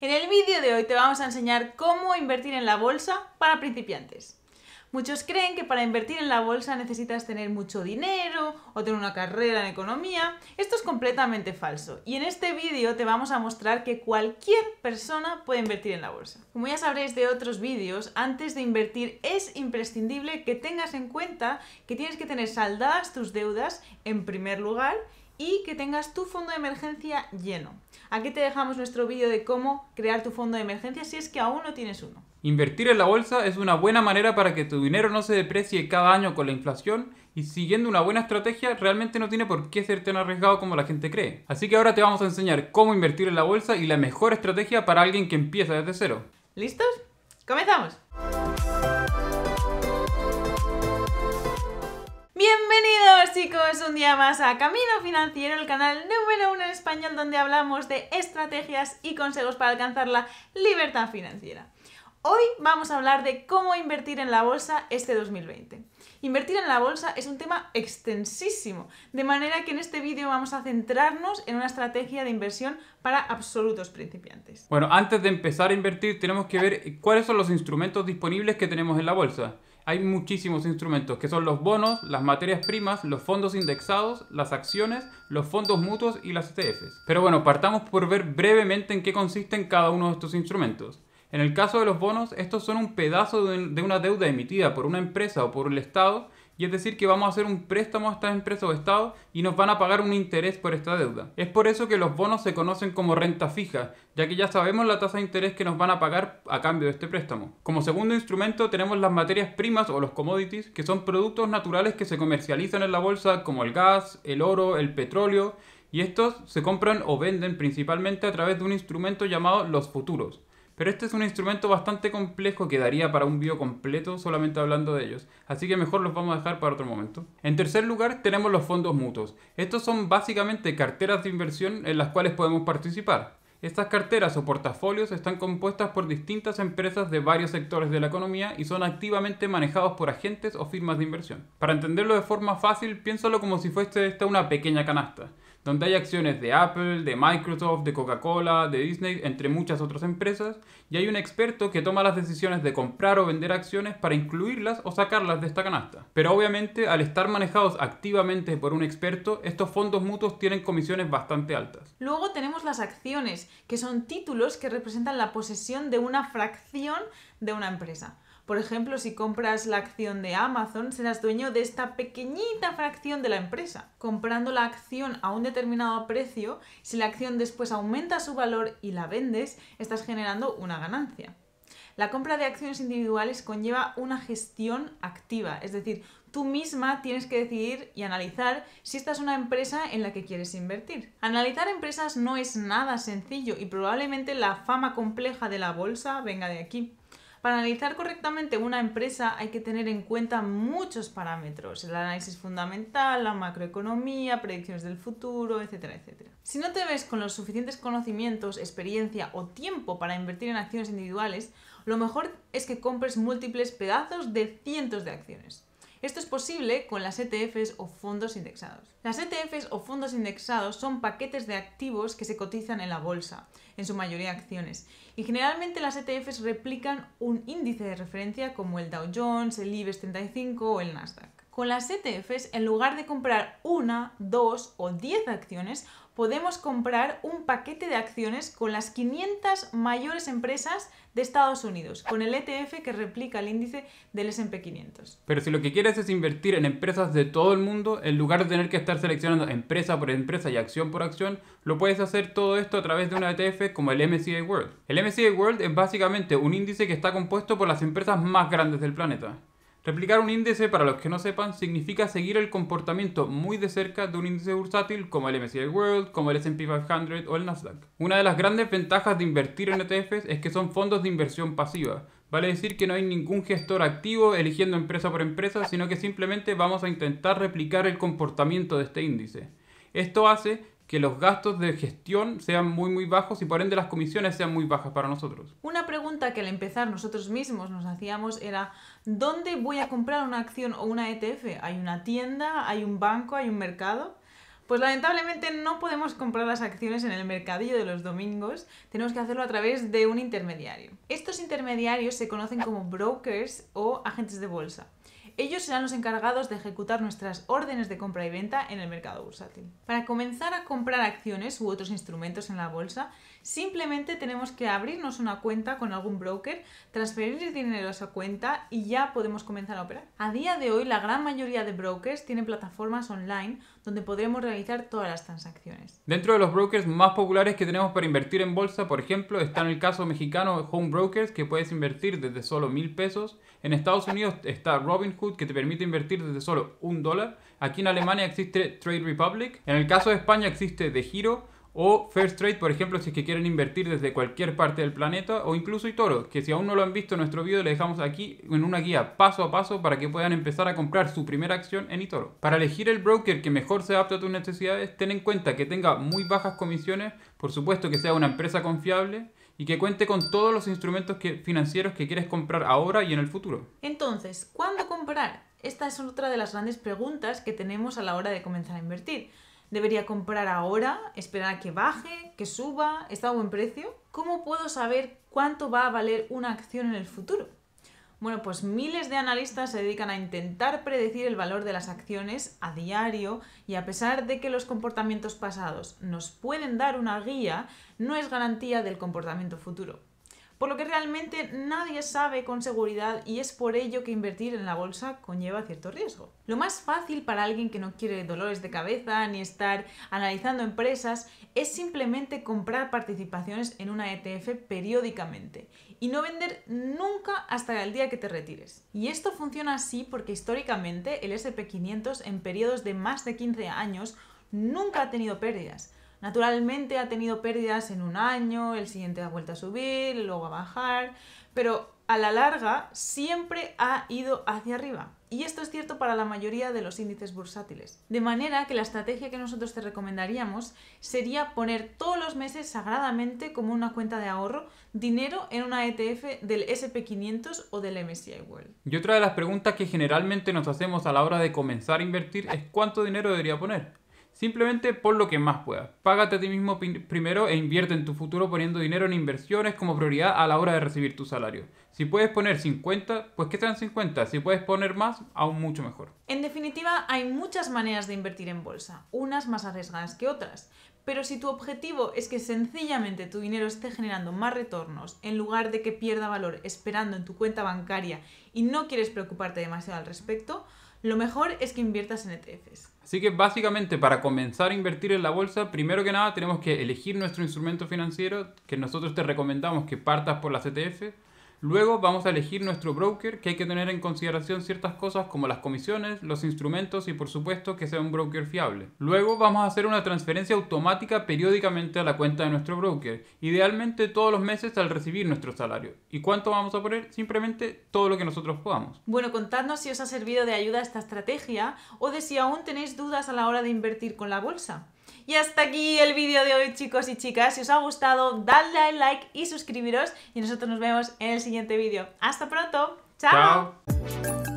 En el vídeo de hoy te vamos a enseñar cómo invertir en la bolsa para principiantes. Muchos creen que para invertir en la bolsa necesitas tener mucho dinero o tener una carrera en economía. Esto es completamente falso y en este vídeo te vamos a mostrar que cualquier persona puede invertir en la bolsa. Como ya sabréis de otros vídeos, antes de invertir es imprescindible que tengas en cuenta que tienes que tener saldadas tus deudas en primer lugar y que tengas tu fondo de emergencia lleno. Aquí te dejamos nuestro vídeo de cómo crear tu fondo de emergencia si es que aún no tienes uno. Invertir en la bolsa es una buena manera para que tu dinero no se deprecie cada año con la inflación y siguiendo una buena estrategia realmente no tiene por qué ser tan arriesgado como la gente cree. Así que ahora te vamos a enseñar cómo invertir en la bolsa y la mejor estrategia para alguien que empieza desde cero. ¿Listos? ¡Comenzamos! un día más a Camino Financiero, el canal número uno en español donde hablamos de estrategias y consejos para alcanzar la libertad financiera. Hoy vamos a hablar de cómo invertir en la bolsa este 2020. Invertir en la bolsa es un tema extensísimo, de manera que en este vídeo vamos a centrarnos en una estrategia de inversión para absolutos principiantes. Bueno, antes de empezar a invertir tenemos que ver cuáles son los instrumentos disponibles que tenemos en la bolsa hay muchísimos instrumentos, que son los bonos, las materias primas, los fondos indexados, las acciones, los fondos mutuos y las ETFs. Pero bueno, partamos por ver brevemente en qué consisten cada uno de estos instrumentos. En el caso de los bonos, estos son un pedazo de una deuda emitida por una empresa o por el Estado y es decir, que vamos a hacer un préstamo a estas empresas o estados y nos van a pagar un interés por esta deuda. Es por eso que los bonos se conocen como renta fija, ya que ya sabemos la tasa de interés que nos van a pagar a cambio de este préstamo. Como segundo instrumento tenemos las materias primas o los commodities, que son productos naturales que se comercializan en la bolsa como el gas, el oro, el petróleo, y estos se compran o venden principalmente a través de un instrumento llamado los futuros pero este es un instrumento bastante complejo que daría para un video completo solamente hablando de ellos, así que mejor los vamos a dejar para otro momento. En tercer lugar tenemos los fondos mutuos. Estos son básicamente carteras de inversión en las cuales podemos participar. Estas carteras o portafolios están compuestas por distintas empresas de varios sectores de la economía y son activamente manejados por agentes o firmas de inversión. Para entenderlo de forma fácil, piénsalo como si fuese esta una pequeña canasta donde hay acciones de Apple, de Microsoft, de Coca-Cola, de Disney, entre muchas otras empresas, y hay un experto que toma las decisiones de comprar o vender acciones para incluirlas o sacarlas de esta canasta. Pero obviamente, al estar manejados activamente por un experto, estos fondos mutuos tienen comisiones bastante altas. Luego tenemos las acciones, que son títulos que representan la posesión de una fracción de una empresa. Por ejemplo, si compras la acción de Amazon, serás dueño de esta pequeñita fracción de la empresa. Comprando la acción a un determinado precio, si la acción después aumenta su valor y la vendes, estás generando una ganancia. La compra de acciones individuales conlleva una gestión activa, es decir, tú misma tienes que decidir y analizar si esta es una empresa en la que quieres invertir. Analizar empresas no es nada sencillo y probablemente la fama compleja de la bolsa venga de aquí. Para analizar correctamente una empresa hay que tener en cuenta muchos parámetros, el análisis fundamental, la macroeconomía, predicciones del futuro, etcétera, etcétera. Si no te ves con los suficientes conocimientos, experiencia o tiempo para invertir en acciones individuales, lo mejor es que compres múltiples pedazos de cientos de acciones. Esto es posible con las ETFs o fondos indexados. Las ETFs o fondos indexados son paquetes de activos que se cotizan en la bolsa, en su mayoría acciones, y generalmente las ETFs replican un índice de referencia como el Dow Jones, el IBEX 35 o el Nasdaq. Con las ETFs, en lugar de comprar una, dos o diez acciones, podemos comprar un paquete de acciones con las 500 mayores empresas de Estados Unidos, con el ETF que replica el índice del S&P 500. Pero si lo que quieres es invertir en empresas de todo el mundo, en lugar de tener que estar seleccionando empresa por empresa y acción por acción, lo puedes hacer todo esto a través de una ETF como el MCA World. El MCA World es básicamente un índice que está compuesto por las empresas más grandes del planeta. Replicar un índice, para los que no sepan, significa seguir el comportamiento muy de cerca de un índice bursátil como el MSCI World, como el S&P 500 o el Nasdaq. Una de las grandes ventajas de invertir en ETFs es que son fondos de inversión pasiva. Vale decir que no hay ningún gestor activo eligiendo empresa por empresa, sino que simplemente vamos a intentar replicar el comportamiento de este índice. Esto hace que los gastos de gestión sean muy muy bajos y por ende las comisiones sean muy bajas para nosotros. Una pregunta que al empezar nosotros mismos nos hacíamos era ¿dónde voy a comprar una acción o una ETF? ¿Hay una tienda? ¿Hay un banco? ¿Hay un mercado? Pues lamentablemente no podemos comprar las acciones en el mercadillo de los domingos, tenemos que hacerlo a través de un intermediario. Estos intermediarios se conocen como brokers o agentes de bolsa. Ellos serán los encargados de ejecutar nuestras órdenes de compra y venta en el mercado bursátil. Para comenzar a comprar acciones u otros instrumentos en la bolsa, simplemente tenemos que abrirnos una cuenta con algún broker, transferir el dinero a esa cuenta y ya podemos comenzar a operar. A día de hoy, la gran mayoría de brokers tienen plataformas online donde podremos realizar todas las transacciones. Dentro de los brokers más populares que tenemos para invertir en bolsa, por ejemplo, está en el caso mexicano Home Brokers, que puedes invertir desde solo mil pesos. En Estados Unidos está Robinhood que te permite invertir desde solo un dólar. Aquí en Alemania existe Trade Republic. En el caso de España existe De Giro o first Trade, por ejemplo, si es que quieren invertir desde cualquier parte del planeta, o incluso Itoro, que si aún no lo han visto en nuestro video, le dejamos aquí en una guía paso a paso para que puedan empezar a comprar su primera acción en Itoro. Para elegir el broker que mejor se adapte a tus necesidades, ten en cuenta que tenga muy bajas comisiones, por supuesto que sea una empresa confiable y que cuente con todos los instrumentos financieros que quieres comprar ahora y en el futuro. Entonces, ¿cuándo comprar? Esta es otra de las grandes preguntas que tenemos a la hora de comenzar a invertir. ¿Debería comprar ahora? ¿Esperar a que baje? ¿Que suba? ¿Está a buen precio? ¿Cómo puedo saber cuánto va a valer una acción en el futuro? Bueno, pues miles de analistas se dedican a intentar predecir el valor de las acciones a diario y a pesar de que los comportamientos pasados nos pueden dar una guía, no es garantía del comportamiento futuro por lo que realmente nadie sabe con seguridad y es por ello que invertir en la bolsa conlleva cierto riesgo. Lo más fácil para alguien que no quiere dolores de cabeza ni estar analizando empresas es simplemente comprar participaciones en una ETF periódicamente y no vender nunca hasta el día que te retires. Y esto funciona así porque históricamente el SP500 en periodos de más de 15 años nunca ha tenido pérdidas Naturalmente ha tenido pérdidas en un año, el siguiente ha vuelto a subir, luego a bajar, pero a la larga siempre ha ido hacia arriba. Y esto es cierto para la mayoría de los índices bursátiles. De manera que la estrategia que nosotros te recomendaríamos sería poner todos los meses sagradamente como una cuenta de ahorro dinero en una ETF del SP500 o del MSCI World. Y otra de las preguntas que generalmente nos hacemos a la hora de comenzar a invertir es cuánto dinero debería poner. Simplemente pon lo que más puedas. Págate a ti mismo primero e invierte en tu futuro poniendo dinero en inversiones como prioridad a la hora de recibir tu salario. Si puedes poner 50, pues que dan 50. Si puedes poner más, aún mucho mejor. En definitiva, hay muchas maneras de invertir en bolsa, unas más arriesgadas que otras. Pero si tu objetivo es que sencillamente tu dinero esté generando más retornos en lugar de que pierda valor esperando en tu cuenta bancaria y no quieres preocuparte demasiado al respecto, lo mejor es que inviertas en ETFs. Así que básicamente para comenzar a invertir en la bolsa, primero que nada tenemos que elegir nuestro instrumento financiero, que nosotros te recomendamos que partas por las ETFs Luego vamos a elegir nuestro broker, que hay que tener en consideración ciertas cosas como las comisiones, los instrumentos y por supuesto que sea un broker fiable. Luego vamos a hacer una transferencia automática periódicamente a la cuenta de nuestro broker, idealmente todos los meses al recibir nuestro salario. ¿Y cuánto vamos a poner? Simplemente todo lo que nosotros podamos. Bueno, contadnos si os ha servido de ayuda esta estrategia o de si aún tenéis dudas a la hora de invertir con la bolsa. Y hasta aquí el vídeo de hoy, chicos y chicas. Si os ha gustado, dadle al like y suscribiros. Y nosotros nos vemos en el siguiente vídeo. ¡Hasta pronto! ¡Chao! ¡Chao!